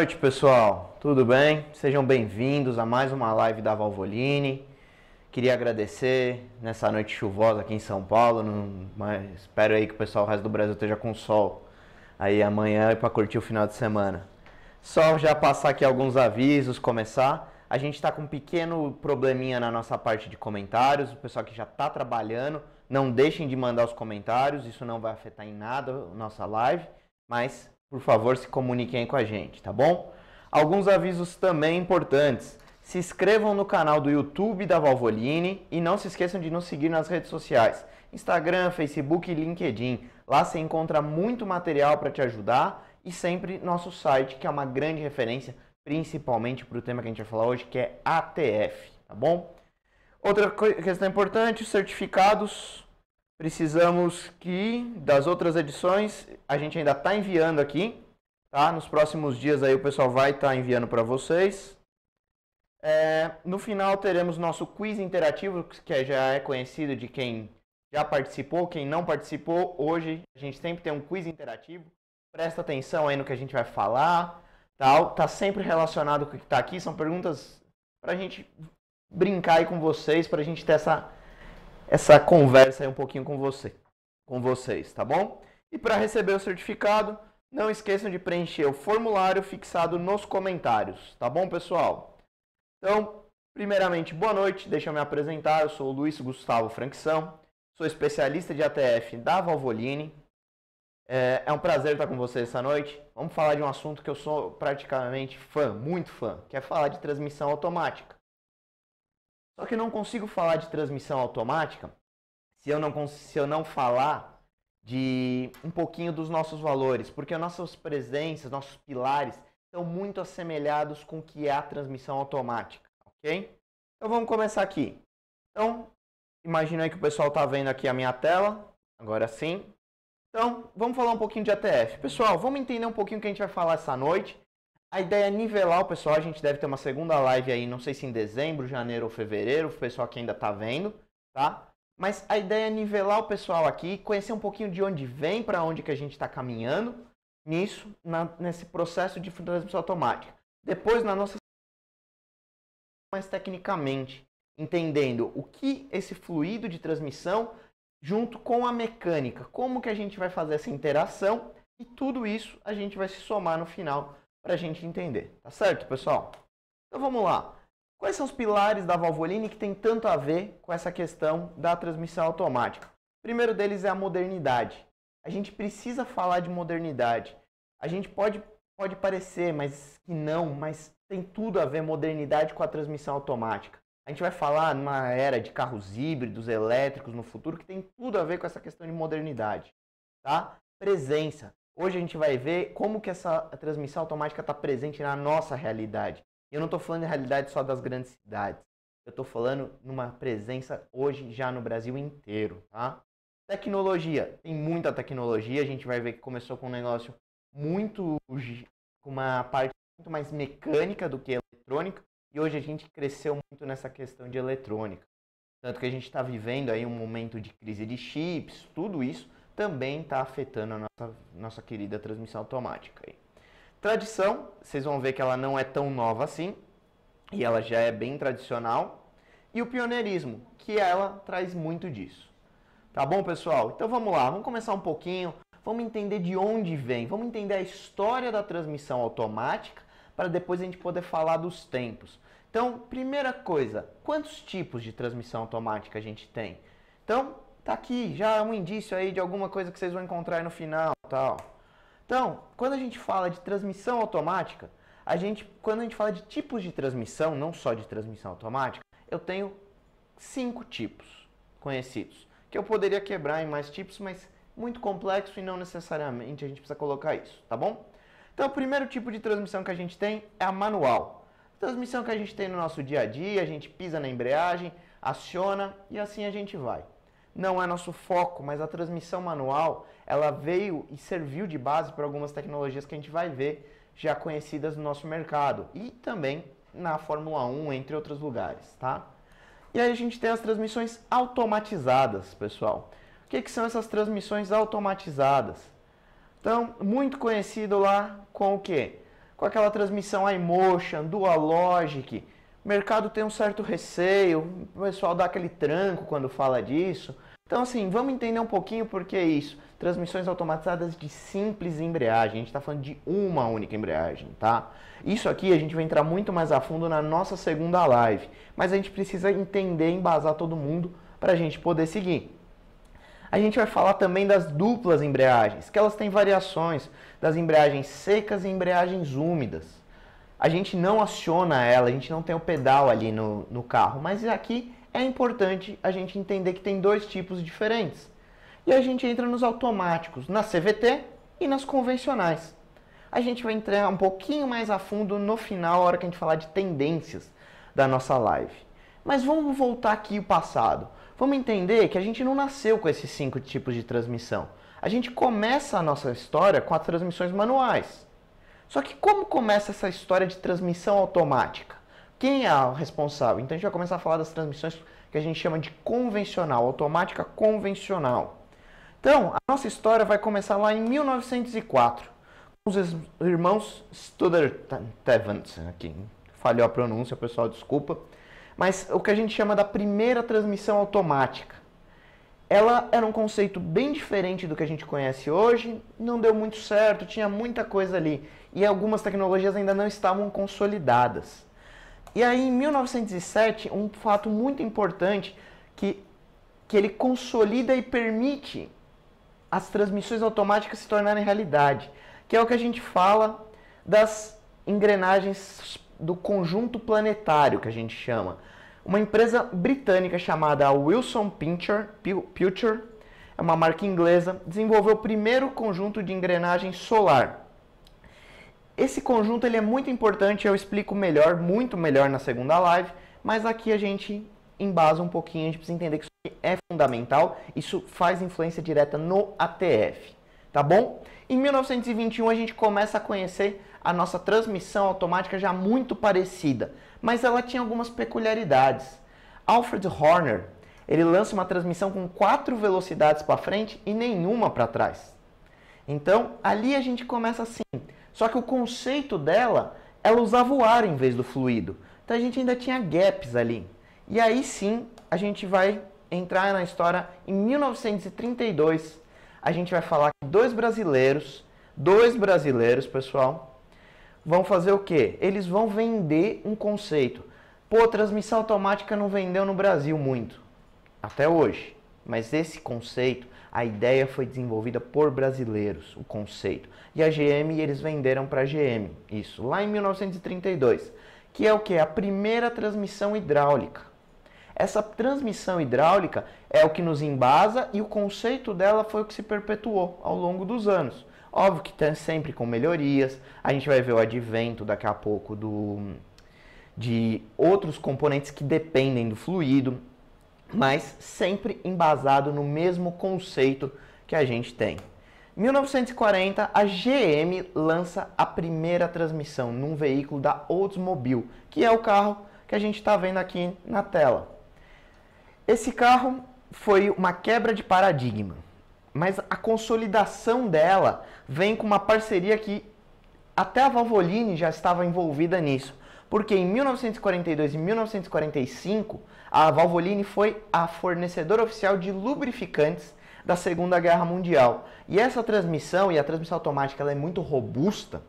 noite, pessoal. Tudo bem? Sejam bem-vindos a mais uma live da Valvoline. Queria agradecer nessa noite chuvosa aqui em São Paulo. Não, espero aí que o pessoal o resto do Brasil esteja com sol aí amanhã e para curtir o final de semana. Só já passar aqui alguns avisos, começar. A gente está com um pequeno probleminha na nossa parte de comentários. O pessoal que já está trabalhando, não deixem de mandar os comentários. Isso não vai afetar em nada a nossa live, mas por favor, se comuniquem com a gente, tá bom? Alguns avisos também importantes. Se inscrevam no canal do YouTube da Valvoline e não se esqueçam de nos seguir nas redes sociais: Instagram, Facebook e LinkedIn. Lá você encontra muito material para te ajudar e sempre nosso site, que é uma grande referência, principalmente para o tema que a gente vai falar hoje, que é ATF, tá bom? Outra questão importante, os certificados Precisamos que das outras edições, a gente ainda está enviando aqui, tá? Nos próximos dias aí o pessoal vai estar tá enviando para vocês. É, no final teremos nosso quiz interativo, que já é conhecido de quem já participou, quem não participou. Hoje a gente sempre tem um quiz interativo. Presta atenção aí no que a gente vai falar, tal. Tá sempre relacionado com o que está aqui. São perguntas para a gente brincar aí com vocês, para a gente ter essa essa conversa aí um pouquinho com você, com vocês, tá bom? E para receber o certificado, não esqueçam de preencher o formulário fixado nos comentários, tá bom, pessoal? Então, primeiramente, boa noite, deixa eu me apresentar, eu sou o Luiz Gustavo Franquisão, sou especialista de ATF da Valvoline. É, é um prazer estar com vocês essa noite. Vamos falar de um assunto que eu sou praticamente fã, muito fã, que é falar de transmissão automática. Só que eu não consigo falar de transmissão automática se eu não, se eu não falar de um pouquinho dos nossos valores, porque as nossas presenças, nossos pilares são muito assemelhados com o que é a transmissão automática, ok? Então vamos começar aqui. Então, imagina aí que o pessoal está vendo aqui a minha tela, agora sim. Então, vamos falar um pouquinho de ATF. Pessoal, vamos entender um pouquinho o que a gente vai falar essa noite a ideia é nivelar o pessoal. A gente deve ter uma segunda live aí, não sei se em dezembro, janeiro ou fevereiro, o pessoal que ainda tá vendo, tá? Mas a ideia é nivelar o pessoal aqui, conhecer um pouquinho de onde vem, para onde que a gente está caminhando nisso, na, nesse processo de transmissão automática. Depois, na nossa mais tecnicamente, entendendo o que esse fluido de transmissão junto com a mecânica, como que a gente vai fazer essa interação e tudo isso a gente vai se somar no final para a gente entender. Tá certo, pessoal? Então vamos lá. Quais são os pilares da Valvoline que tem tanto a ver com essa questão da transmissão automática? O primeiro deles é a modernidade. A gente precisa falar de modernidade. A gente pode, pode parecer, mas que não, mas tem tudo a ver modernidade com a transmissão automática. A gente vai falar numa era de carros híbridos, elétricos no futuro, que tem tudo a ver com essa questão de modernidade. Tá? Presença. Hoje a gente vai ver como que essa transmissão automática está presente na nossa realidade. eu não estou falando de realidade só das grandes cidades. Eu estou falando numa presença hoje já no Brasil inteiro, tá? Tecnologia. Tem muita tecnologia. A gente vai ver que começou com um negócio muito... com uma parte muito mais mecânica do que eletrônica. E hoje a gente cresceu muito nessa questão de eletrônica. Tanto que a gente está vivendo aí um momento de crise de chips, tudo isso também está afetando a nossa, nossa querida transmissão automática. Aí. Tradição, vocês vão ver que ela não é tão nova assim, e ela já é bem tradicional. E o pioneirismo, que ela traz muito disso. Tá bom, pessoal? Então vamos lá, vamos começar um pouquinho, vamos entender de onde vem, vamos entender a história da transmissão automática para depois a gente poder falar dos tempos. Então, primeira coisa, quantos tipos de transmissão automática a gente tem? Então, Tá aqui, já é um indício aí de alguma coisa que vocês vão encontrar aí no final, tal. Então, quando a gente fala de transmissão automática, a gente, quando a gente fala de tipos de transmissão, não só de transmissão automática, eu tenho cinco tipos conhecidos, que eu poderia quebrar em mais tipos, mas muito complexo e não necessariamente a gente precisa colocar isso, tá bom? Então, o primeiro tipo de transmissão que a gente tem é a manual. Transmissão que a gente tem no nosso dia a dia, a gente pisa na embreagem, aciona e assim a gente vai não é nosso foco, mas a transmissão manual, ela veio e serviu de base para algumas tecnologias que a gente vai ver já conhecidas no nosso mercado e também na Fórmula 1, entre outros lugares, tá? E aí a gente tem as transmissões automatizadas, pessoal. O que, que são essas transmissões automatizadas? Então, muito conhecido lá com o quê? Com aquela transmissão iMotion, Dualogic. O mercado tem um certo receio, o pessoal dá aquele tranco quando fala disso. Então, assim, vamos entender um pouquinho por que isso. Transmissões automatizadas de simples embreagem. A gente está falando de uma única embreagem, tá? Isso aqui a gente vai entrar muito mais a fundo na nossa segunda live. Mas a gente precisa entender, embasar todo mundo para a gente poder seguir. A gente vai falar também das duplas embreagens, que elas têm variações das embreagens secas e embreagens úmidas a gente não aciona ela, a gente não tem o pedal ali no, no carro, mas aqui é importante a gente entender que tem dois tipos diferentes. E a gente entra nos automáticos, na CVT e nas convencionais. A gente vai entrar um pouquinho mais a fundo no final, a hora que a gente falar de tendências da nossa live. Mas vamos voltar aqui o passado. Vamos entender que a gente não nasceu com esses cinco tipos de transmissão. A gente começa a nossa história com as transmissões manuais. Só que como começa essa história de transmissão automática? Quem é o responsável? Então a gente vai começar a falar das transmissões que a gente chama de convencional, automática convencional. Então, a nossa história vai começar lá em 1904, com os irmãos Studer-Tevant, aqui falhou a pronúncia, pessoal, desculpa, mas o que a gente chama da primeira transmissão automática. Ela era um conceito bem diferente do que a gente conhece hoje, não deu muito certo, tinha muita coisa ali e algumas tecnologias ainda não estavam consolidadas. E aí, em 1907, um fato muito importante que, que ele consolida e permite as transmissões automáticas se tornarem realidade, que é o que a gente fala das engrenagens do conjunto planetário, que a gente chama. Uma empresa britânica chamada Wilson Pincher, Pilcher, é uma marca inglesa, desenvolveu o primeiro conjunto de engrenagem solar. Esse conjunto ele é muito importante, eu explico melhor, muito melhor na segunda live, mas aqui a gente embasa um pouquinho, a gente precisa entender que isso é fundamental, isso faz influência direta no ATF, tá bom? Em 1921 a gente começa a conhecer a nossa transmissão automática já muito parecida, mas ela tinha algumas peculiaridades. Alfred Horner, ele lança uma transmissão com quatro velocidades para frente e nenhuma para trás. Então, ali a gente começa assim, só que o conceito dela, ela usava o ar em vez do fluido. Então a gente ainda tinha gaps ali. E aí sim, a gente vai entrar na história em 1932. A gente vai falar que dois brasileiros, dois brasileiros, pessoal, vão fazer o quê? Eles vão vender um conceito. Pô, transmissão automática não vendeu no Brasil muito, até hoje. Mas esse conceito, a ideia foi desenvolvida por brasileiros, o conceito. E a GM, eles venderam para a GM, isso, lá em 1932, que é o que? A primeira transmissão hidráulica. Essa transmissão hidráulica é o que nos embasa e o conceito dela foi o que se perpetuou ao longo dos anos. Óbvio que tem sempre com melhorias, a gente vai ver o advento daqui a pouco do, de outros componentes que dependem do fluido, mas sempre embasado no mesmo conceito que a gente tem. 1940, a GM lança a primeira transmissão num veículo da Oldsmobile, que é o carro que a gente está vendo aqui na tela. Esse carro foi uma quebra de paradigma, mas a consolidação dela vem com uma parceria que até a Valvoline já estava envolvida nisso, porque em 1942 e 1945 a Valvoline foi a fornecedora oficial de lubrificantes da Segunda Guerra Mundial. E essa transmissão, e a transmissão automática, ela é muito robusta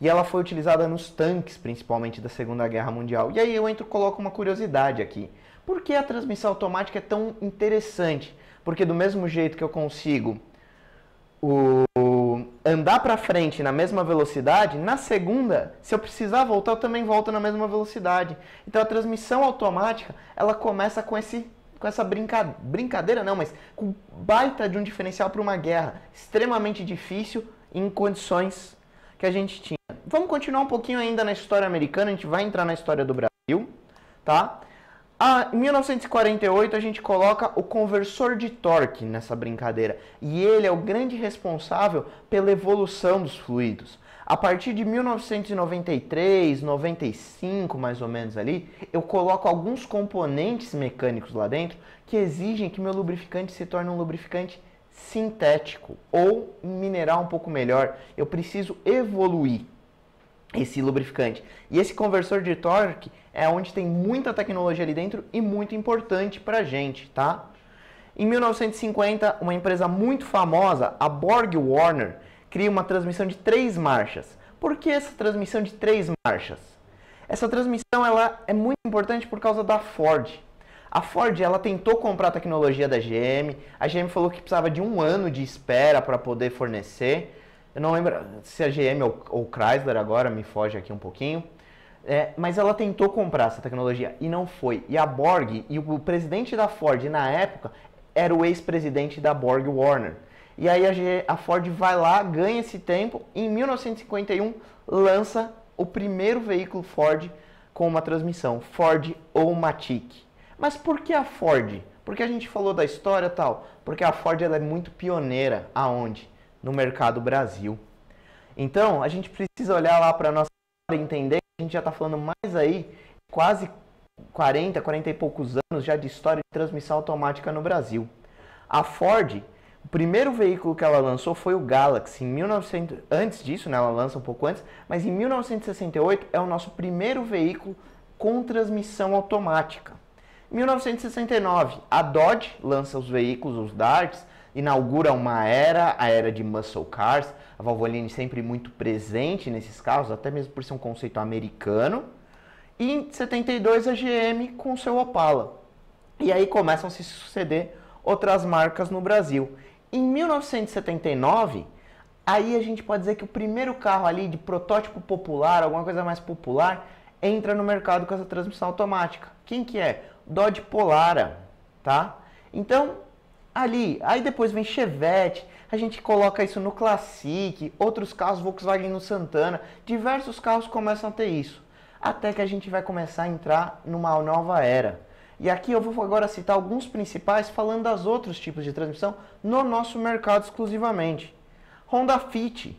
e ela foi utilizada nos tanques, principalmente da Segunda Guerra Mundial. E aí eu entro coloco uma curiosidade aqui. Por que a transmissão automática é tão interessante? Porque do mesmo jeito que eu consigo o andar para frente na mesma velocidade, na segunda, se eu precisar voltar, eu também volto na mesma velocidade. Então a transmissão automática, ela começa com esse com essa brinca... brincadeira não, mas com baita de um diferencial para uma guerra extremamente difícil em condições que a gente tinha. Vamos continuar um pouquinho ainda na história americana, a gente vai entrar na história do Brasil, tá? Ah, em 1948 a gente coloca o conversor de torque nessa brincadeira e ele é o grande responsável pela evolução dos fluidos. A partir de 1993, 95 mais ou menos ali, eu coloco alguns componentes mecânicos lá dentro que exigem que meu lubrificante se torne um lubrificante sintético ou mineral um pouco melhor. Eu preciso evoluir esse lubrificante. E esse conversor de torque é onde tem muita tecnologia ali dentro e muito importante para a gente, tá? Em 1950, uma empresa muito famosa, a Borg Warner, cria uma transmissão de três marchas. Por que essa transmissão de três marchas? Essa transmissão ela é muito importante por causa da Ford. A Ford ela tentou comprar a tecnologia da GM. A GM falou que precisava de um ano de espera para poder fornecer. Eu não lembro se a GM ou, ou Chrysler agora me foge aqui um pouquinho. É, mas ela tentou comprar essa tecnologia e não foi. E a Borg, e o presidente da Ford na época era o ex-presidente da Borg Warner. E aí a, a Ford vai lá, ganha esse tempo, e em 1951 lança o primeiro veículo Ford com uma transmissão Ford ou Matic. Mas por que a Ford? Porque a gente falou da história tal, porque a Ford ela é muito pioneira aonde? No mercado Brasil. Então, a gente precisa olhar lá para nossa história e entender a gente já está falando mais aí, quase 40, 40 e poucos anos já de história de transmissão automática no Brasil. A Ford, o primeiro veículo que ela lançou foi o Galaxy, em 1900, antes disso, né, ela lança um pouco antes, mas em 1968 é o nosso primeiro veículo com transmissão automática. Em 1969, a Dodge lança os veículos, os Darts, inaugura uma era, a era de muscle cars, a Valvoline sempre muito presente nesses carros, até mesmo por ser um conceito americano. E em 72 a GM com seu Opala. E aí começam a se suceder outras marcas no Brasil. Em 1979, aí a gente pode dizer que o primeiro carro ali de protótipo popular, alguma coisa mais popular, entra no mercado com essa transmissão automática. Quem que é? Dodge Polara, tá? Então, ali. Aí depois vem Chevette, a gente coloca isso no Classic, outros carros Volkswagen no Santana, diversos carros começam a ter isso. Até que a gente vai começar a entrar numa nova era. E aqui eu vou agora citar alguns principais falando dos outros tipos de transmissão no nosso mercado exclusivamente. Honda Fit.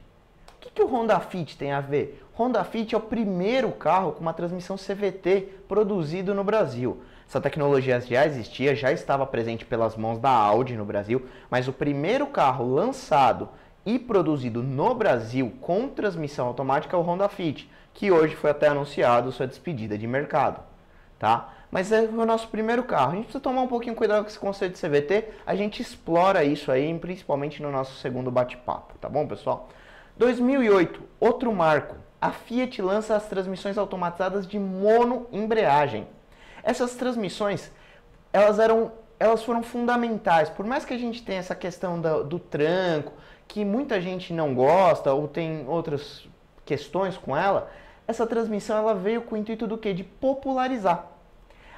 O que, que o Honda Fit tem a ver? Honda Fit é o primeiro carro com uma transmissão CVT produzido no Brasil. Essa tecnologia já existia, já estava presente pelas mãos da Audi no Brasil, mas o primeiro carro lançado e produzido no Brasil com transmissão automática é o Honda Fit, que hoje foi até anunciado sua despedida de mercado, tá? Mas é o nosso primeiro carro. A gente precisa tomar um pouquinho cuidado com esse conceito de CVT. A gente explora isso aí, principalmente no nosso segundo bate-papo, tá bom, pessoal? 2008, outro marco. A Fiat lança as transmissões automatizadas de mono embreagem. Essas transmissões, elas eram elas foram fundamentais. Por mais que a gente tenha essa questão do, do, tranco, que muita gente não gosta ou tem outras questões com ela, essa transmissão ela veio com o intuito do quê? De popularizar.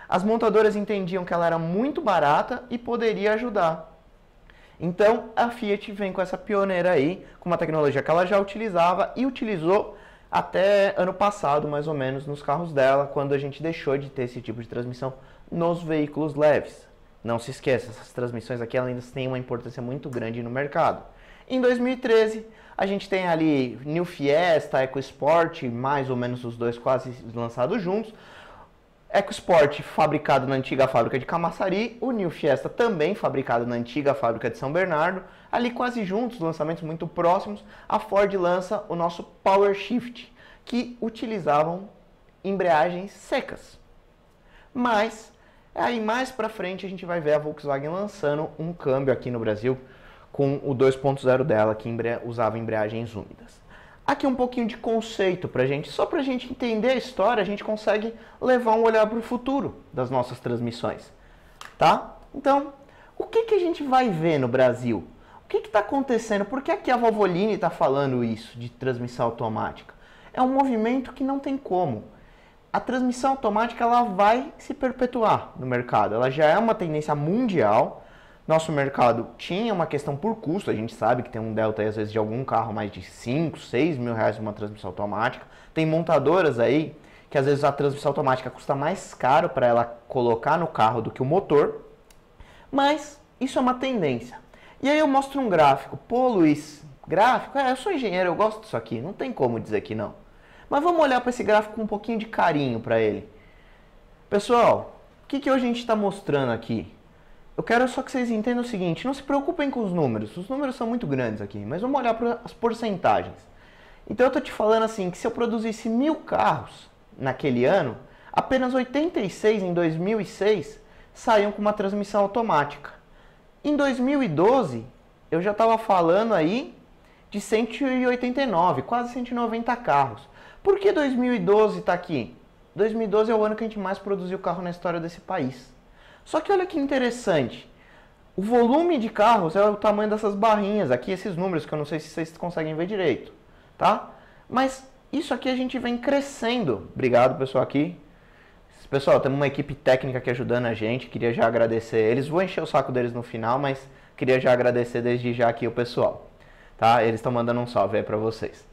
As montadoras entendiam que ela era muito barata e poderia ajudar. Então a Fiat vem com essa pioneira aí, com uma tecnologia que ela já utilizava e utilizou até ano passado, mais ou menos, nos carros dela, quando a gente deixou de ter esse tipo de transmissão nos veículos leves. Não se esqueça, essas transmissões aqui ainda têm uma importância muito grande no mercado. Em 2013, a gente tem ali New Fiesta, EcoSport, mais ou menos os dois quase lançados juntos, EcoSport, fabricado na antiga fábrica de Camaçari, o New Fiesta também fabricado na antiga fábrica de São Bernardo. Ali quase juntos, lançamentos muito próximos, a Ford lança o nosso Power Shift, que utilizavam embreagens secas. Mas aí mais para frente a gente vai ver a Volkswagen lançando um câmbio aqui no Brasil com o 2.0 dela que usava embreagens úmidas. Aqui um pouquinho de conceito para gente, só para a gente entender a história, a gente consegue levar um olhar para o futuro das nossas transmissões, tá? Então, o que, que a gente vai ver no Brasil? O que está acontecendo? Por que aqui é a Vovoline está falando isso de transmissão automática? É um movimento que não tem como. A transmissão automática ela vai se perpetuar no mercado, ela já é uma tendência mundial, nosso mercado tinha uma questão por custo, a gente sabe que tem um delta aí, às vezes de algum carro mais de 5, 6 mil reais uma transmissão automática. Tem montadoras aí que às vezes a transmissão automática custa mais caro para ela colocar no carro do que o motor, mas isso é uma tendência. E aí eu mostro um gráfico. Pô, Luiz, gráfico? É, eu sou engenheiro, eu gosto disso aqui, não tem como dizer que não. Mas vamos olhar para esse gráfico com um pouquinho de carinho para ele. Pessoal, o que, que a gente está mostrando aqui? Eu quero só que vocês entendam o seguinte: não se preocupem com os números. Os números são muito grandes aqui, mas vamos olhar para as porcentagens. Então eu tô te falando assim que se eu produzisse mil carros naquele ano, apenas 86 em 2006 saíam com uma transmissão automática. Em 2012 eu já estava falando aí de 189, quase 190 carros. Por que 2012 está aqui? 2012 é o ano que a gente mais produziu carro na história desse país. Só que olha que interessante. O volume de carros é o tamanho dessas barrinhas aqui, esses números que eu não sei se vocês conseguem ver direito, tá? Mas isso aqui a gente vem crescendo. Obrigado, pessoal aqui. Pessoal, temos uma equipe técnica aqui ajudando a gente, queria já agradecer eles. Vou encher o saco deles no final, mas queria já agradecer desde já aqui o pessoal, tá? Eles estão mandando um salve aí para vocês.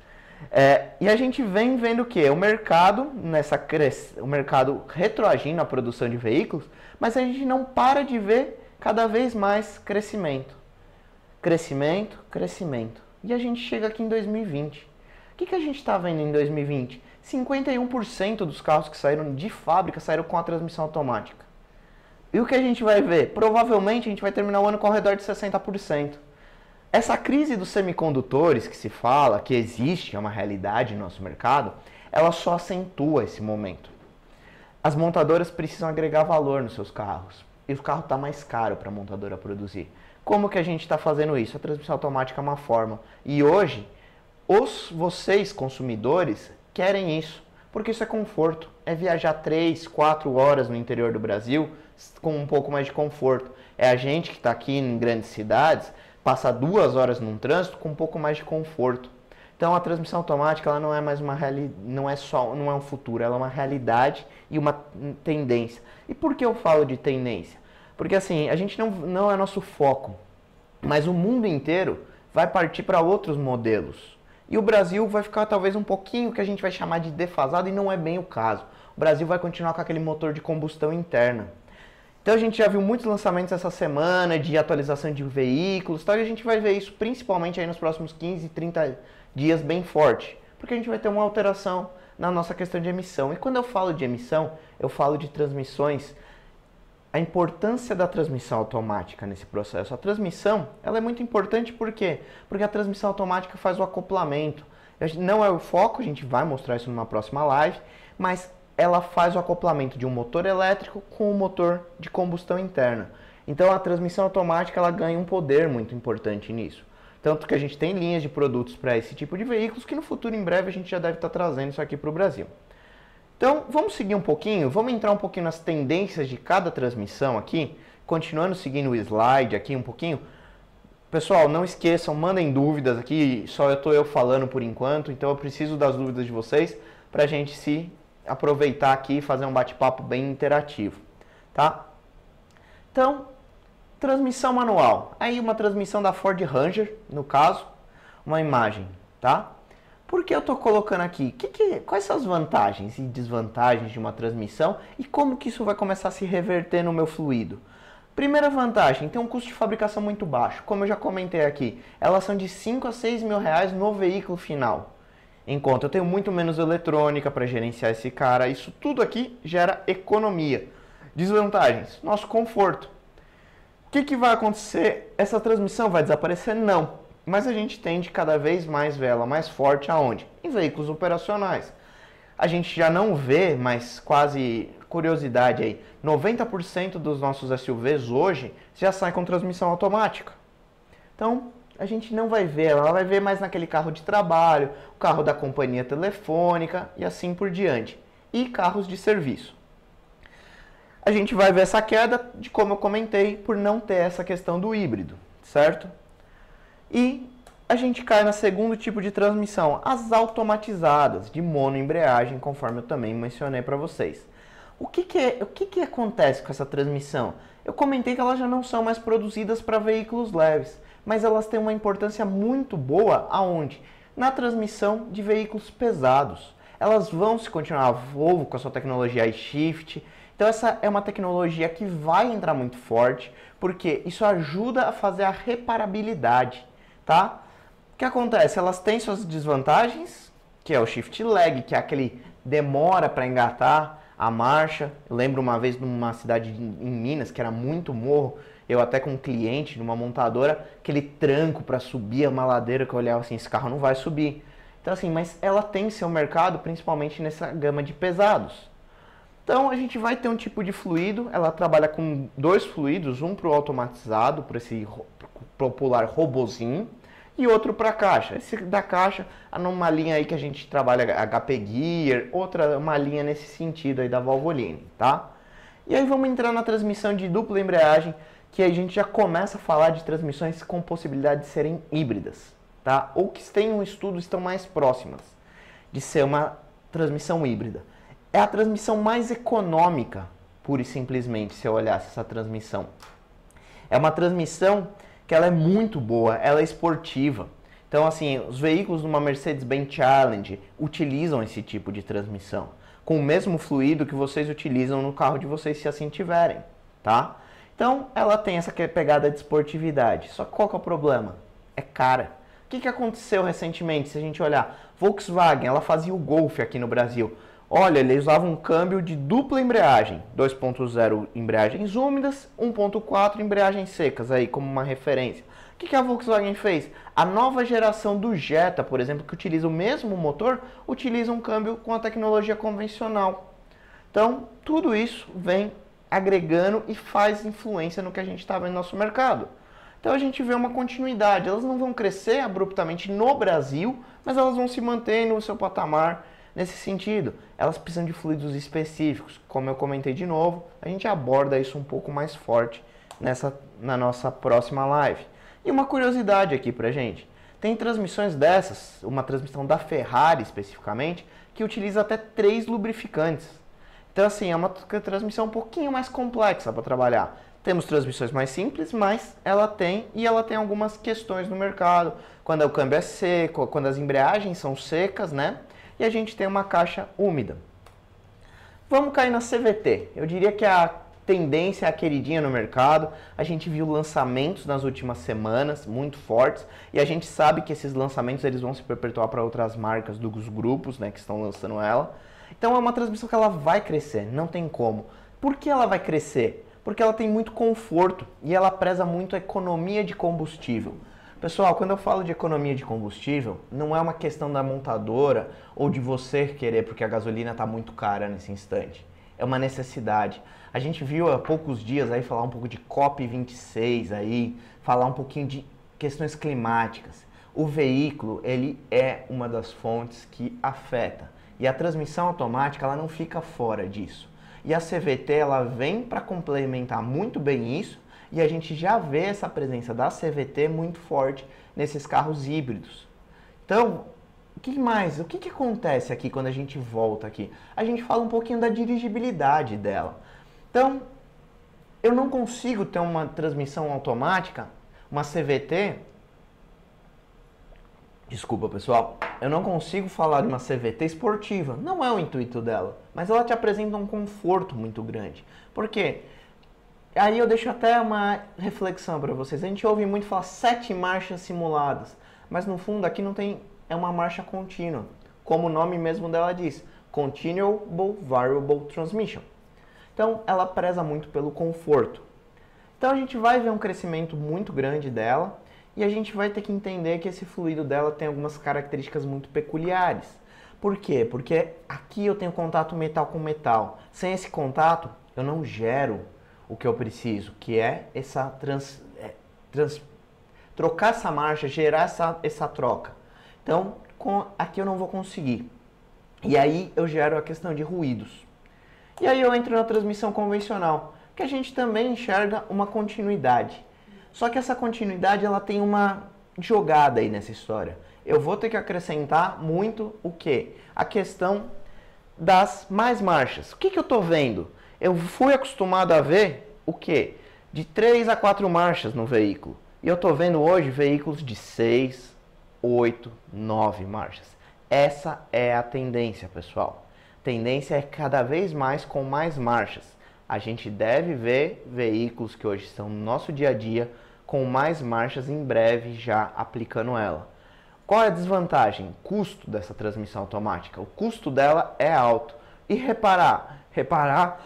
É, e a gente vem vendo o que? O mercado nessa cres... o mercado retroagindo a produção de veículos mas a gente não para de ver cada vez mais crescimento. Crescimento, crescimento. E a gente chega aqui em 2020. O que, que a gente está vendo em 2020? 51% dos carros que saíram de fábrica saíram com a transmissão automática. E o que a gente vai ver? Provavelmente a gente vai terminar o ano com ao redor de 60%. Essa crise dos semicondutores que se fala, que existe, é uma realidade no nosso mercado, ela só acentua esse momento as montadoras precisam agregar valor nos seus carros. E o carro está mais caro para a montadora produzir. Como que a gente está fazendo isso? A transmissão automática é uma forma. E hoje, os vocês consumidores querem isso, porque isso é conforto. É viajar 3, 4 horas no interior do Brasil com um pouco mais de conforto. É a gente que está aqui em grandes cidades, passar duas horas num trânsito com um pouco mais de conforto. Então a transmissão automática ela não é mais uma reali não é só não é um futuro, ela é uma realidade e uma tendência. E por que eu falo de tendência? Porque assim, a gente não, não é nosso foco, mas o mundo inteiro vai partir para outros modelos. E o Brasil vai ficar talvez um pouquinho que a gente vai chamar de defasado e não é bem o caso. O Brasil vai continuar com aquele motor de combustão interna. Então a gente já viu muitos lançamentos essa semana de atualização de veículos, tal, e a gente vai ver isso principalmente aí nos próximos 15, 30 dias bem forte, porque a gente vai ter uma alteração na nossa questão de emissão. E quando eu falo de emissão, eu falo de transmissões, a importância da transmissão automática nesse processo. A transmissão, ela é muito importante por quê? Porque a transmissão automática faz o acoplamento. Não é o foco, a gente vai mostrar isso numa próxima live, mas ela faz o acoplamento de um motor elétrico com o um motor de combustão interna. Então a transmissão automática ela ganha um poder muito importante nisso. Tanto que a gente tem linhas de produtos para esse tipo de veículos que no futuro, em breve, a gente já deve estar tá trazendo isso aqui para o Brasil. Então, vamos seguir um pouquinho, vamos entrar um pouquinho nas tendências de cada transmissão aqui, continuando seguindo o slide aqui um pouquinho. Pessoal, não esqueçam, mandem dúvidas aqui, só eu estou eu falando por enquanto, então eu preciso das dúvidas de vocês para a gente se aproveitar aqui e fazer um bate-papo bem interativo, tá? Então, Transmissão manual. Aí uma transmissão da Ford Ranger, no caso, uma imagem, tá? Por que eu estou colocando aqui? Que que, quais são as vantagens e desvantagens de uma transmissão e como que isso vai começar a se reverter no meu fluido? Primeira vantagem, tem um custo de fabricação muito baixo. Como eu já comentei aqui, elas são de 5 a 6 mil reais no veículo final. Enquanto eu tenho muito menos eletrônica para gerenciar esse cara, isso tudo aqui gera economia. Desvantagens, nosso conforto. O que, que vai acontecer? Essa transmissão vai desaparecer? Não. Mas a gente tende cada vez mais vela mais forte aonde? Em veículos operacionais. A gente já não vê, mas quase curiosidade aí, 90% dos nossos SUVs hoje já saem com transmissão automática. Então, a gente não vai ver, ela vai ver mais naquele carro de trabalho, o carro da companhia telefônica e assim por diante. E carros de serviço a gente vai ver essa queda de como eu comentei por não ter essa questão do híbrido, certo? E a gente cai no segundo tipo de transmissão, as automatizadas de monoembreagem, conforme eu também mencionei para vocês. O que que, é, o que que acontece com essa transmissão? Eu comentei que elas já não são mais produzidas para veículos leves, mas elas têm uma importância muito boa aonde? Na transmissão de veículos pesados. Elas vão se continuar, a Volvo com a sua tecnologia iShift, então essa é uma tecnologia que vai entrar muito forte, porque isso ajuda a fazer a reparabilidade, tá? O que acontece? Elas têm suas desvantagens, que é o shift lag, que é aquele demora para engatar a marcha. Eu lembro uma vez numa cidade em Minas que era muito morro, eu até com um cliente numa montadora, aquele tranco para subir a maladeira que eu olhava assim, esse carro não vai subir. Então assim, mas ela tem seu mercado principalmente nessa gama de pesados. Então a gente vai ter um tipo de fluido, ela trabalha com dois fluidos, um para o automatizado, para esse popular robozinho, e outro para a caixa. Esse da caixa, numa linha aí que a gente trabalha HP Gear, outra uma linha nesse sentido aí da Valvoline, tá? E aí vamos entrar na transmissão de dupla embreagem, que a gente já começa a falar de transmissões com possibilidade de serem híbridas, tá? Ou que têm um estudo estão mais próximas de ser uma transmissão híbrida é a transmissão mais econômica, pura e simplesmente, se eu olhasse essa transmissão. É uma transmissão que ela é muito boa, ela é esportiva. Então, assim, os veículos de uma Mercedes-Benz Challenge utilizam esse tipo de transmissão, com o mesmo fluido que vocês utilizam no carro de vocês, se assim tiverem, tá? Então, ela tem essa é pegada de esportividade. Só que qual que é o problema? É cara. O que, que aconteceu recentemente, se a gente olhar? Volkswagen, ela fazia o Golf aqui no Brasil. Olha, eles usavam um câmbio de dupla embreagem, 2.0 embreagens úmidas, 1.4 embreagens secas, aí como uma referência. O que a Volkswagen fez? A nova geração do Jetta, por exemplo, que utiliza o mesmo motor, utiliza um câmbio com a tecnologia convencional. Então, tudo isso vem agregando e faz influência no que a gente está vendo no nosso mercado. Então a gente vê uma continuidade, elas não vão crescer abruptamente no Brasil, mas elas vão se manter no seu patamar Nesse sentido, elas precisam de fluidos específicos. Como eu comentei de novo, a gente aborda isso um pouco mais forte nessa, na nossa próxima live. E uma curiosidade aqui pra gente. Tem transmissões dessas, uma transmissão da Ferrari especificamente, que utiliza até três lubrificantes. Então assim, é uma transmissão um pouquinho mais complexa para trabalhar. Temos transmissões mais simples, mas ela tem e ela tem algumas questões no mercado. Quando o câmbio é seco, quando as embreagens são secas, né? e a gente tem uma caixa úmida. Vamos cair na CVT. Eu diria que a tendência é a queridinha no mercado. A gente viu lançamentos nas últimas semanas muito fortes e a gente sabe que esses lançamentos eles vão se perpetuar para outras marcas dos grupos, né, que estão lançando ela. Então é uma transmissão que ela vai crescer, não tem como. Por que ela vai crescer? Porque ela tem muito conforto e ela preza muito a economia de combustível. Pessoal, quando eu falo de economia de combustível, não é uma questão da montadora ou de você querer, porque a gasolina está muito cara nesse instante. É uma necessidade. A gente viu há poucos dias aí falar um pouco de COP26 aí, falar um pouquinho de questões climáticas. O veículo, ele é uma das fontes que afeta. E a transmissão automática, ela não fica fora disso. E a CVT, ela vem para complementar muito bem isso, e a gente já vê essa presença da CVT muito forte nesses carros híbridos. Então, o que mais? O que, que acontece aqui quando a gente volta aqui? A gente fala um pouquinho da dirigibilidade dela. Então, eu não consigo ter uma transmissão automática, uma CVT. Desculpa, pessoal. Eu não consigo falar de uma CVT esportiva. Não é o intuito dela, mas ela te apresenta um conforto muito grande. Por quê? Porque Aí eu deixo até uma reflexão para vocês. A gente ouve muito falar sete marchas simuladas, mas no fundo aqui não tem. É uma marcha contínua, como o nome mesmo dela diz: Continuable Variable Transmission. Então ela preza muito pelo conforto. Então a gente vai ver um crescimento muito grande dela e a gente vai ter que entender que esse fluido dela tem algumas características muito peculiares. Por quê? Porque aqui eu tenho contato metal com metal. Sem esse contato, eu não gero o que eu preciso, que é essa trans, é, trans trocar essa marcha, gerar essa, essa troca. Então, com, aqui eu não vou conseguir. E aí eu gero a questão de ruídos. E aí eu entro na transmissão convencional, que a gente também enxerga uma continuidade. Só que essa continuidade ela tem uma jogada aí nessa história. Eu vou ter que acrescentar muito o que? A questão das mais marchas. O que, que eu estou vendo? Eu fui acostumado a ver o quê? De 3 a 4 marchas no veículo. E eu estou vendo hoje veículos de 6, 8, 9 marchas. Essa é a tendência, pessoal. Tendência é cada vez mais com mais marchas. A gente deve ver veículos que hoje estão no nosso dia a dia com mais marchas em breve já aplicando ela. Qual é a desvantagem? Custo dessa transmissão automática. O custo dela é alto. E reparar, reparar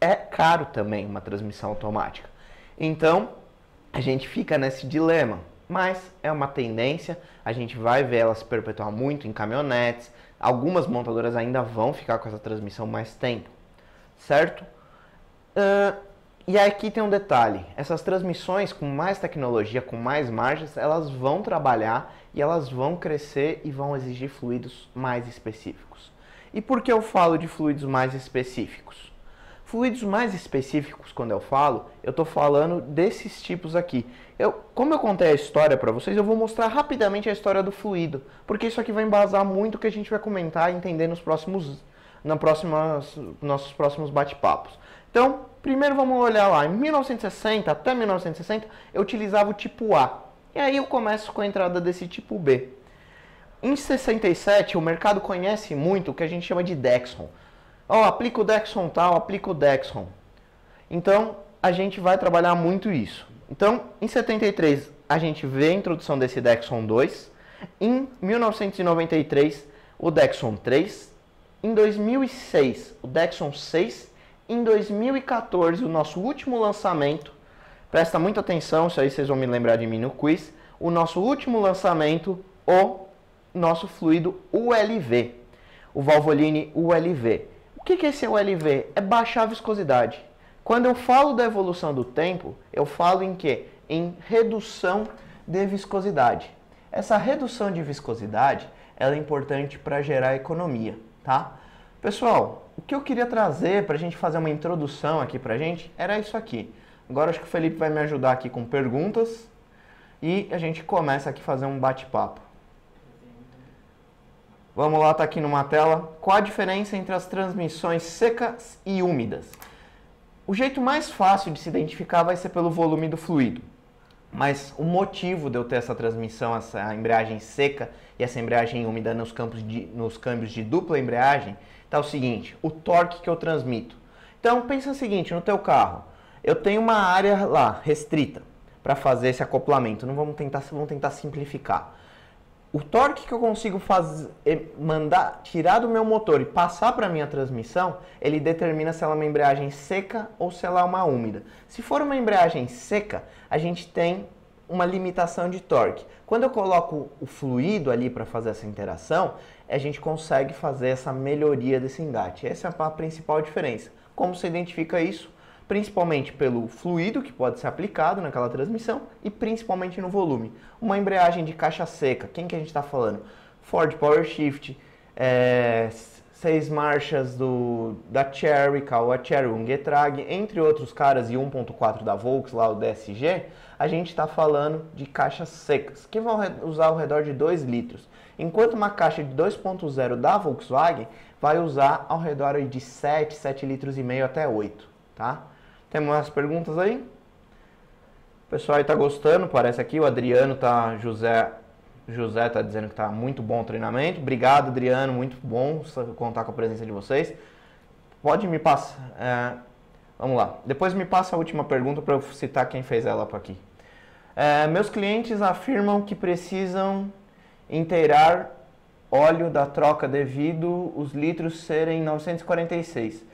é caro também uma transmissão automática. Então, a gente fica nesse dilema, mas é uma tendência, a gente vai ver ela se perpetuar muito em caminhonetes, algumas montadoras ainda vão ficar com essa transmissão mais tempo, certo? Uh, e aqui tem um detalhe: essas transmissões com mais tecnologia, com mais margens, elas vão trabalhar e elas vão crescer e vão exigir fluidos mais específicos. E por que eu falo de fluidos mais específicos? Fluidos mais específicos, quando eu falo, eu estou falando desses tipos aqui. Eu, como eu contei a história para vocês, eu vou mostrar rapidamente a história do fluido, porque isso aqui vai embasar muito o que a gente vai comentar e entender nos próximos, na próximas, nossos próximos bate-papos. Então, primeiro vamos olhar lá. Em 1960 até 1960, eu utilizava o tipo A. E aí eu começo com a entrada desse tipo B. Em 67, o mercado conhece muito o que a gente chama de Dexon oh, aplica o Dexon tal, aplica o Dexon. Então, a gente vai trabalhar muito isso. Então, em 73, a gente vê a introdução desse Dexon 2. Em 1993, o Dexon 3. Em 2006, o Dexon 6. Em 2014, o nosso último lançamento. Presta muita atenção, isso aí vocês vão me lembrar de mim no quiz. O nosso último lançamento, o nosso fluido ULV. O Valvoline ULV. O que é esse ULV? É baixar a viscosidade. Quando eu falo da evolução do tempo, eu falo em quê? Em redução de viscosidade. Essa redução de viscosidade ela é importante para gerar economia, tá? Pessoal, o que eu queria trazer para a gente fazer uma introdução aqui para a gente era isso aqui. Agora acho que o Felipe vai me ajudar aqui com perguntas e a gente começa aqui a fazer um bate-papo. Vamos lá, está aqui numa tela. Qual a diferença entre as transmissões secas e úmidas? O jeito mais fácil de se identificar vai ser pelo volume do fluido. Mas o motivo de eu ter essa transmissão, essa embreagem seca e essa embreagem úmida nos, campos de, nos câmbios de dupla embreagem, está o seguinte, o torque que eu transmito. Então, pensa o seguinte, no teu carro, eu tenho uma área lá, restrita, para fazer esse acoplamento. Não vamos tentar, vamos tentar simplificar o torque que eu consigo fazer, eh, mandar, tirar do meu motor e passar para minha transmissão, ele determina se ela é uma embreagem seca ou se ela é uma úmida. Se for uma embreagem seca, a gente tem uma limitação de torque. Quando eu coloco o fluido ali para fazer essa interação, a gente consegue fazer essa melhoria desse engate. Essa é a principal diferença. Como você identifica isso? principalmente pelo fluido que pode ser aplicado naquela transmissão e principalmente no volume. Uma embreagem de caixa seca, quem que a gente está falando? Ford Power Shift, é, seis marchas do, da Cherry, Caoa Cherry, um Getrag, entre outros caras, e 1.4 da Volks, lá o DSG, a gente está falando de caixas secas, que vão usar ao redor de 2 litros. Enquanto uma caixa de 2.0 da Volkswagen vai usar ao redor de 7, 7 litros e meio até 8, tá? Tem umas perguntas aí? O pessoal aí tá gostando, parece aqui. O Adriano tá, José, José tá dizendo que tá muito bom o treinamento. Obrigado, Adriano, muito bom contar com a presença de vocês. Pode me passar. É, vamos lá. Depois me passa a última pergunta para eu citar quem fez ela por aqui. É, meus clientes afirmam que precisam inteirar óleo da troca devido os litros serem 946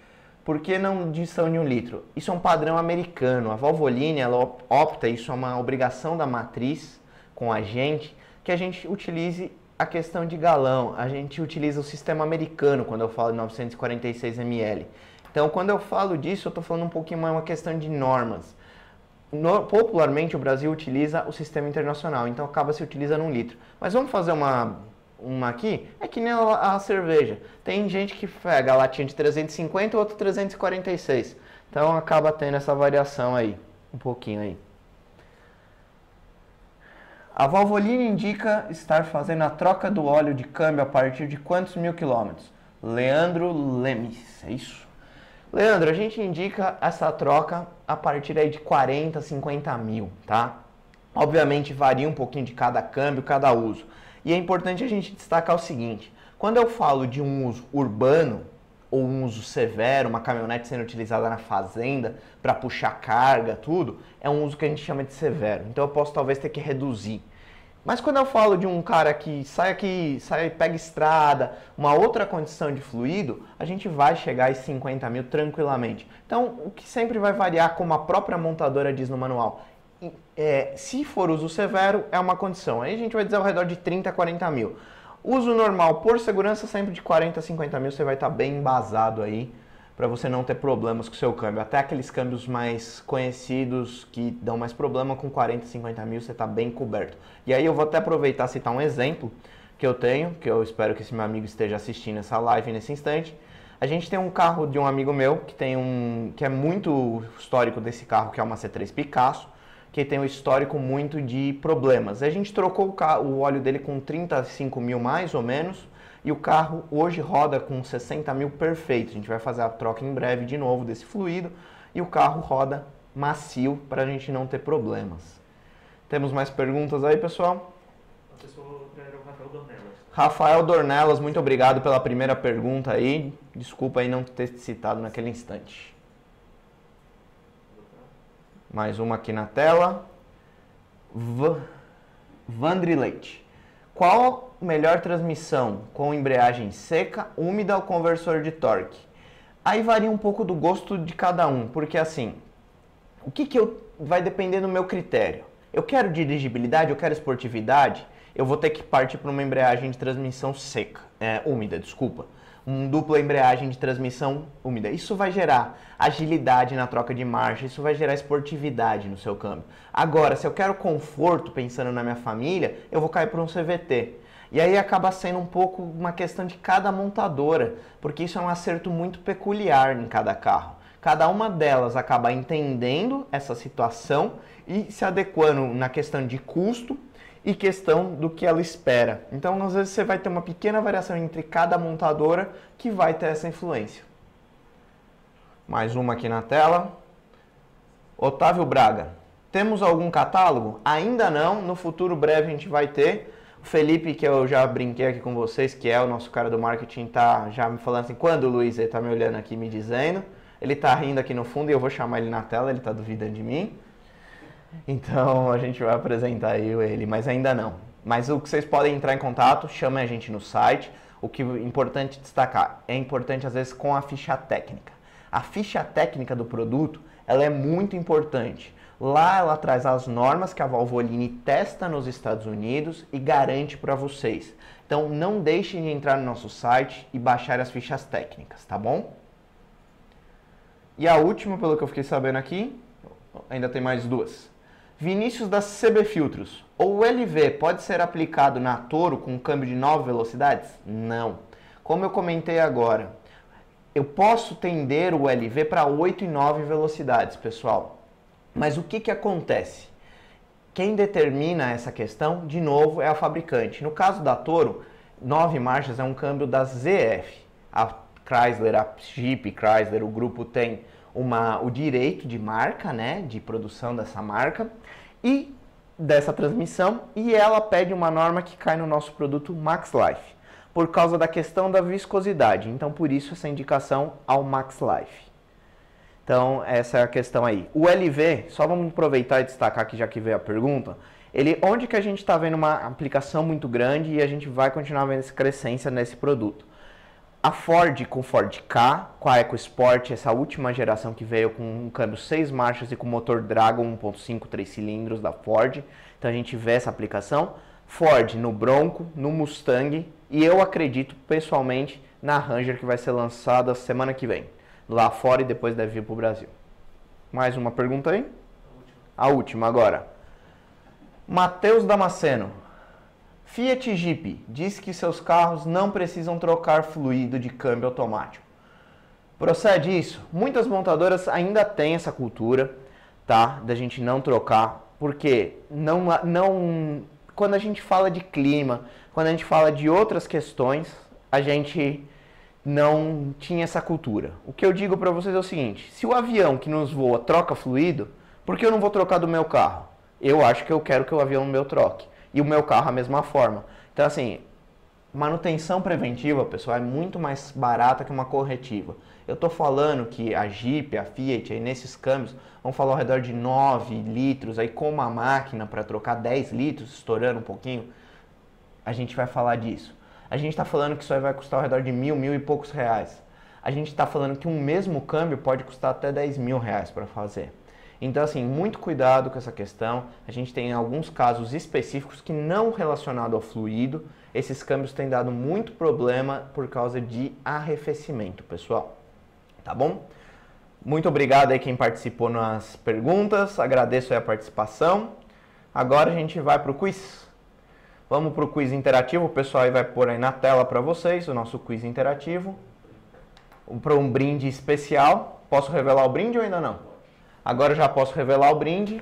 por que não distão de um litro? Isso é um padrão americano. A Valvoline ela opta, isso é uma obrigação da matriz com a gente, que a gente utilize a questão de galão. A gente utiliza o sistema americano quando eu falo 946 ml. Então, quando eu falo disso, eu estou falando um pouquinho mais uma questão de normas. No, popularmente, o Brasil utiliza o sistema internacional, então acaba se utilizando um litro. Mas vamos fazer uma uma aqui, é que nem a, a cerveja. Tem gente que pega a latinha de 350 e outro 346. Então acaba tendo essa variação aí, um pouquinho aí. A valvolina indica estar fazendo a troca do óleo de câmbio a partir de quantos mil quilômetros? Leandro Lemes, é isso? Leandro, a gente indica essa troca a partir aí de 40, 50 mil, tá? Obviamente varia um pouquinho de cada câmbio, cada uso. E é importante a gente destacar o seguinte: quando eu falo de um uso urbano ou um uso severo, uma caminhonete sendo utilizada na fazenda para puxar carga, tudo, é um uso que a gente chama de severo. Então eu posso talvez ter que reduzir. Mas quando eu falo de um cara que sai aqui, sai, pega estrada, uma outra condição de fluido, a gente vai chegar aos 50 mil tranquilamente. Então, o que sempre vai variar, como a própria montadora diz no manual, é, se for uso severo, é uma condição. Aí a gente vai dizer ao redor de 30, 40 mil. Uso normal, por segurança, sempre de 40 a 50 mil você vai estar tá bem embasado aí para você não ter problemas com o seu câmbio. Até aqueles câmbios mais conhecidos que dão mais problema, com 40, 50 mil você está bem coberto. E aí eu vou até aproveitar citar um exemplo que eu tenho, que eu espero que esse meu amigo esteja assistindo essa live nesse instante. A gente tem um carro de um amigo meu que tem um que é muito histórico desse carro, que é uma C3 Picasso que tem um histórico muito de problemas. A gente trocou o, carro, o óleo dele com 35 mil mais ou menos e o carro hoje roda com 60 mil perfeito. A gente vai fazer a troca em breve de novo desse fluido e o carro roda macio para a gente não ter problemas. Temos mais perguntas aí, pessoal? era o Rafael Dornelas. Rafael Dornelas, muito obrigado pela primeira pergunta aí. Desculpa aí não ter te citado naquele instante mais uma aqui na tela. V... Vandre Leite. Qual melhor transmissão? Com embreagem seca, úmida ou conversor de torque? Aí varia um pouco do gosto de cada um, porque assim, o que, que eu vai depender do meu critério. Eu quero dirigibilidade, eu quero esportividade, eu vou ter que partir para uma embreagem de transmissão seca, é, úmida, desculpa um dupla embreagem de transmissão úmida. Isso vai gerar agilidade na troca de marcha, isso vai gerar esportividade no seu câmbio. Agora, se eu quero conforto pensando na minha família, eu vou cair para um CVT. E aí acaba sendo um pouco uma questão de cada montadora, porque isso é um acerto muito peculiar em cada carro. Cada uma delas acaba entendendo essa situação e se adequando na questão de custo e questão do que ela espera. Então, às vezes, você vai ter uma pequena variação entre cada montadora que vai ter essa influência. Mais uma aqui na tela. Otávio Braga. Temos algum catálogo? Ainda não, no futuro breve a gente vai ter. O Felipe, que eu já brinquei aqui com vocês, que é o nosso cara do marketing, tá já me falando assim, quando, Luiz? Ele está me olhando aqui, me dizendo. Ele tá rindo aqui no fundo e eu vou chamar ele na tela, ele tá duvidando de mim. Então a gente vai apresentar eu ele, mas ainda não. Mas o que vocês podem entrar em contato, chama a gente no site. O que é importante destacar, é importante às vezes com a ficha técnica. A ficha técnica do produto, ela é muito importante. Lá ela traz as normas que a Valvoline testa nos Estados Unidos e garante para vocês. Então não deixem de entrar no nosso site e baixar as fichas técnicas, tá bom? E a última, pelo que eu fiquei sabendo aqui, ainda tem mais duas. Vinícius da CB Filtros. O LV pode ser aplicado na Toro com um câmbio de 9 velocidades? Não. Como eu comentei agora, eu posso tender o LV para 8 e 9 velocidades, pessoal. Mas o que, que acontece? Quem determina essa questão, de novo, é a fabricante. No caso da Toro, 9 marchas é um câmbio da ZF. A Chrysler, a Jeep Chrysler, o grupo tem uma, o direito de marca, né, de produção dessa marca e dessa transmissão, e ela pede uma norma que cai no nosso produto Max Life, por causa da questão da viscosidade. Então, por isso essa indicação ao Max Life. Então, essa é a questão aí. O LV, só vamos aproveitar e destacar aqui já que veio a pergunta, ele onde que a gente está vendo uma aplicação muito grande e a gente vai continuar vendo essa crescência nesse produto? A Ford com Ford K, com a EcoSport, essa última geração que veio com um câmbio 6 marchas e com motor Dragon 1.5 3 cilindros da Ford. Então a gente vê essa aplicação. Ford no Bronco, no Mustang e eu acredito pessoalmente na Ranger que vai ser lançada semana que vem, lá fora e depois deve vir para o Brasil. Mais uma pergunta aí? A última, A última agora. Matheus Damasceno, Fiat Jeep diz que seus carros não precisam trocar fluido de câmbio automático. Procede isso? Muitas montadoras ainda têm essa cultura, tá? Da gente não trocar, porque não, não, quando a gente fala de clima, quando a gente fala de outras questões, a gente não tinha essa cultura. O que eu digo para vocês é o seguinte: se o avião que nos voa troca fluido, por que eu não vou trocar do meu carro? Eu acho que eu quero que o avião meu troque. E o meu carro, a mesma forma. Então, assim, manutenção preventiva, pessoal, é muito mais barata que uma corretiva. Eu estou falando que a Jeep, a Fiat, aí nesses câmbios, vão falar ao redor de 9 litros, aí com uma máquina para trocar 10 litros, estourando um pouquinho, a gente vai falar disso. A gente está falando que isso aí vai custar ao redor de mil, mil e poucos reais. A gente está falando que um mesmo câmbio pode custar até 10 mil reais para fazer. Então, assim, muito cuidado com essa questão. A gente tem alguns casos específicos que não relacionado ao fluido, esses câmbios têm dado muito problema por causa de arrefecimento, pessoal. Tá bom? Muito obrigado aí quem participou nas perguntas, agradeço a participação. Agora a gente vai para o quiz. Vamos para o quiz interativo, o pessoal aí vai pôr aí na tela para vocês o nosso quiz interativo. Para um brinde especial. Posso revelar o brinde ou ainda não? Agora já posso revelar o brinde.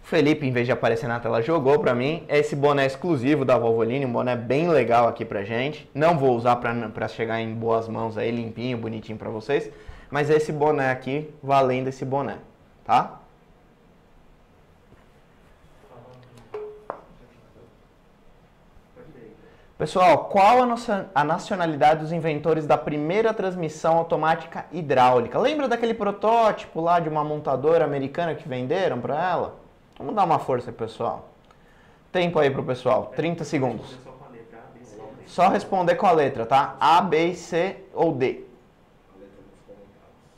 Felipe, em vez de aparecer na tela, jogou para mim. Esse boné exclusivo da Valvoline, um boné bem legal aqui pra gente. Não vou usar para chegar em boas mãos aí, limpinho, bonitinho para vocês. Mas esse boné aqui, valendo esse boné, tá? Pessoal, qual a, nossa, a nacionalidade dos inventores da primeira transmissão automática hidráulica? Lembra daquele protótipo lá de uma montadora americana que venderam para ela? Vamos dar uma força, pessoal. Tempo aí pro pessoal, 30 segundos. Só responder com a letra, tá? A, B, C ou D.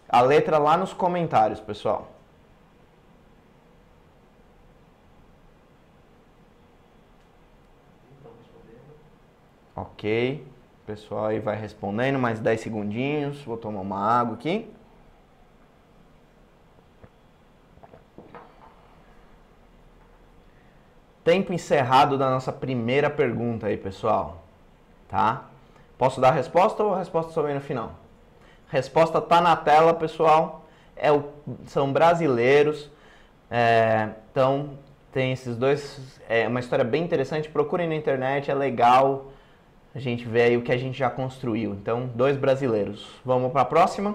A letra lá nos comentários, pessoal. Ok. O pessoal aí vai respondendo, mais 10 segundinhos. Vou tomar uma água aqui. Tempo encerrado da nossa primeira pergunta aí, pessoal. Tá? Posso dar a resposta ou a resposta só vem no final? Resposta tá na tela, pessoal. É o, são brasileiros. É, então, tem esses dois. É uma história bem interessante. Procurem na internet, é legal a gente vê aí o que a gente já construiu. Então, dois brasileiros. Vamos para a próxima?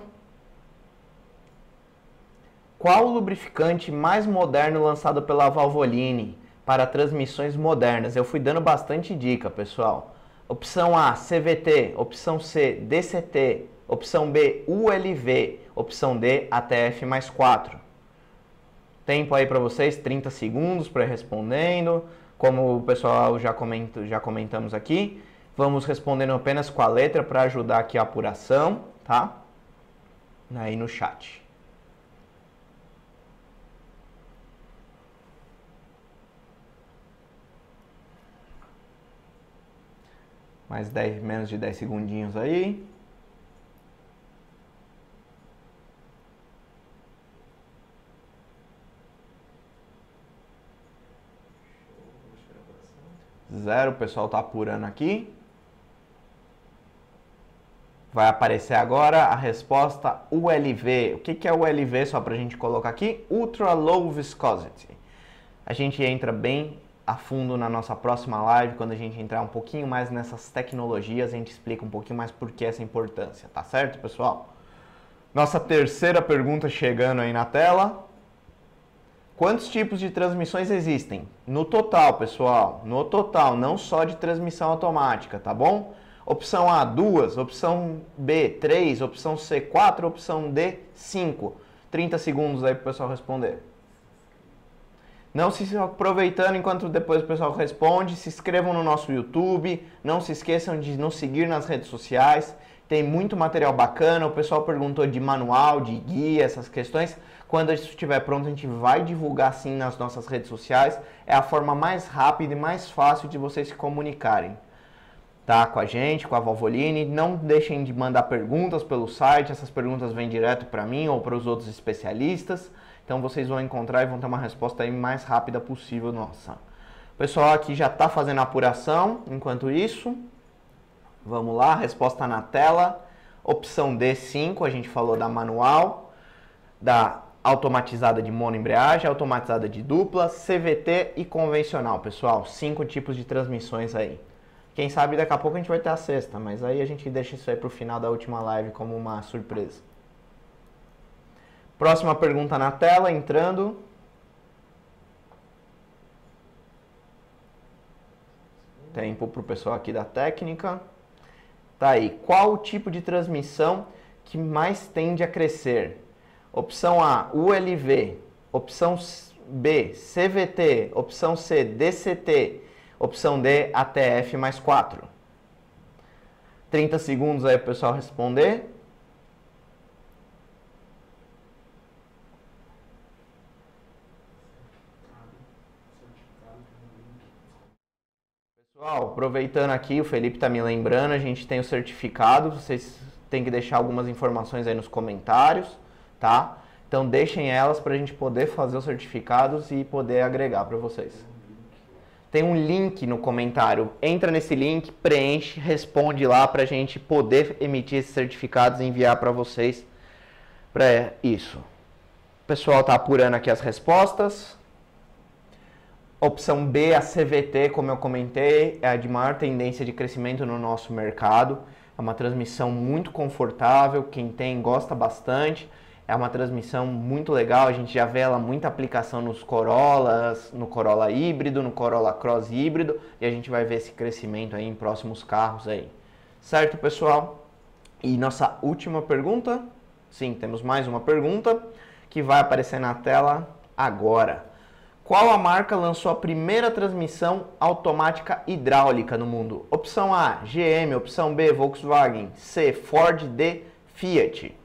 Qual o lubrificante mais moderno lançado pela Valvoline para transmissões modernas? Eu fui dando bastante dica, pessoal. Opção A, CVT. Opção C, DCT. Opção B, ULV. Opção D, ATF mais 4. Tempo aí para vocês, 30 segundos para respondendo. Como o pessoal já, comento, já comentamos aqui, Vamos respondendo apenas com a letra para ajudar aqui a apuração, tá? Aí no chat. Mais 10, menos de 10 segundinhos aí. Zero, o pessoal tá apurando aqui. Vai aparecer agora a resposta ULV. O que, que é ULV? Só para a gente colocar aqui: Ultra Low Viscosity. A gente entra bem a fundo na nossa próxima live, quando a gente entrar um pouquinho mais nessas tecnologias, a gente explica um pouquinho mais por que essa importância, tá certo, pessoal? Nossa terceira pergunta chegando aí na tela. Quantos tipos de transmissões existem? No total, pessoal, no total, não só de transmissão automática, tá bom? Opção A, duas. Opção B, três. Opção C, quatro. Opção D, cinco. 30 segundos aí para o pessoal responder. Não se aproveitando enquanto depois o pessoal responde, se inscrevam no nosso YouTube, não se esqueçam de nos seguir nas redes sociais. Tem muito material bacana, o pessoal perguntou de manual, de guia, essas questões. Quando isso estiver pronto, a gente vai divulgar sim nas nossas redes sociais. É a forma mais rápida e mais fácil de vocês se comunicarem tá com a gente, com a Valvoline. Não deixem de mandar perguntas pelo site, essas perguntas vêm direto para mim ou para os outros especialistas. Então vocês vão encontrar e vão ter uma resposta aí mais rápida possível nossa. O pessoal aqui já está fazendo a apuração, enquanto isso. Vamos lá, resposta na tela. Opção D5, a gente falou da manual, da automatizada de monoembreagem, automatizada de dupla, CVT e convencional, pessoal. Cinco tipos de transmissões aí. Quem sabe daqui a pouco a gente vai ter a sexta, mas aí a gente deixa isso aí pro final da última live como uma surpresa. Próxima pergunta na tela, entrando. Tempo pro pessoal aqui da técnica. Tá aí. Qual o tipo de transmissão que mais tende a crescer? Opção A, ULV. Opção B, CVT. Opção C, DCT Opção D, ATF mais 4. 30 segundos aí para o pessoal responder. Pessoal, aproveitando aqui, o Felipe está me lembrando, a gente tem o certificado, vocês têm que deixar algumas informações aí nos comentários, tá? Então deixem elas para a gente poder fazer os certificados e poder agregar para vocês. Tem um link no comentário. Entra nesse link, preenche, responde lá para a gente poder emitir esses certificados e enviar para vocês para isso. O pessoal está apurando aqui as respostas. Opção B, a CVT, como eu comentei, é a de maior tendência de crescimento no nosso mercado. É uma transmissão muito confortável, quem tem gosta bastante. É uma transmissão muito legal, a gente já vê ela muita aplicação nos Corollas, no Corolla híbrido, no Corolla Cross híbrido, e a gente vai ver esse crescimento aí em próximos carros aí. Certo, pessoal? E nossa última pergunta, sim, temos mais uma pergunta que vai aparecer na tela agora. Qual a marca lançou a primeira transmissão automática hidráulica no mundo? Opção A, GM, opção B, Volkswagen, C, Ford, D, Fiat.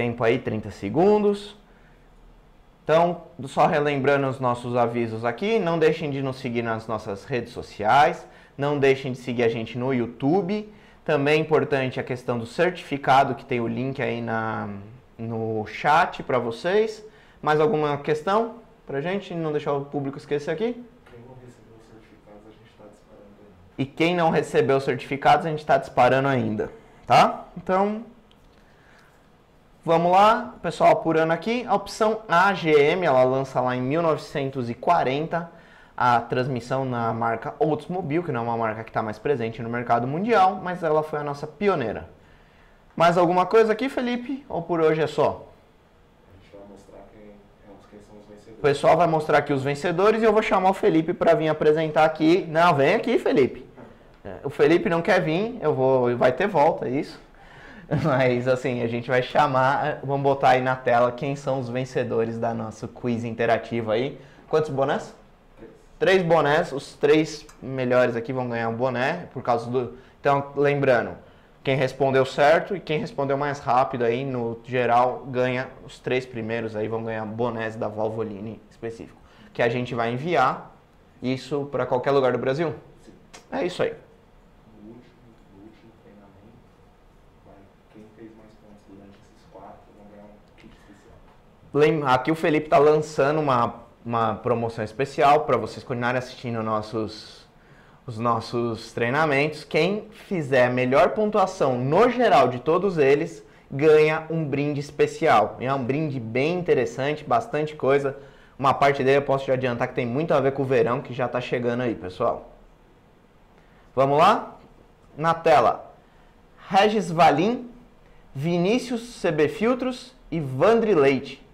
tempo aí 30 segundos. Então, só relembrando os nossos avisos aqui, não deixem de nos seguir nas nossas redes sociais, não deixem de seguir a gente no YouTube. Também é importante a questão do certificado, que tem o link aí na, no chat para vocês. Mais alguma questão para a gente? Não deixar o público esquecer aqui? Tá e quem não recebeu certificados, a gente está disparando ainda, tá? Então, Vamos lá, pessoal, apurando aqui. A opção AGM, ela lança lá em 1940 a transmissão na marca Oldsmobile, que não é uma marca que está mais presente no mercado mundial, mas ela foi a nossa pioneira. Mais alguma coisa aqui, Felipe? Ou por hoje é só? É o pessoal vai mostrar aqui os vencedores e eu vou chamar o Felipe para vir apresentar aqui. Não, vem aqui, Felipe. É. É, o Felipe não quer vir, eu vou, vai ter volta, é isso? Mas assim, a gente vai chamar, vamos botar aí na tela quem são os vencedores da nossa quiz interativo aí. Quantos bonés? Três bonés, os três melhores aqui vão ganhar um boné por causa do. Então, lembrando, quem respondeu certo e quem respondeu mais rápido aí, no geral, ganha os três primeiros aí, vão ganhar bonés da Valvoline específico. Que a gente vai enviar isso para qualquer lugar do Brasil. É isso aí. Aqui o Felipe está lançando uma, uma promoção especial para vocês continuarem assistindo nossos, os nossos treinamentos. Quem fizer a melhor pontuação no geral de todos eles ganha um brinde especial. É um brinde bem interessante, bastante coisa. Uma parte dele eu posso te adiantar que tem muito a ver com o verão que já está chegando aí, pessoal. Vamos lá? Na tela, Regis Valim, Vinícius CB Filtros e Vandri Leite.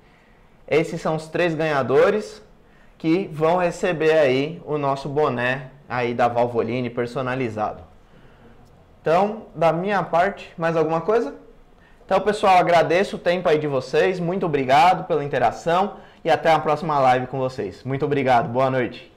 Esses são os três ganhadores que vão receber aí o nosso boné aí da Valvoline personalizado. Então, da minha parte, mais alguma coisa? Então, pessoal, agradeço o tempo aí de vocês, muito obrigado pela interação e até a próxima live com vocês. Muito obrigado, boa noite.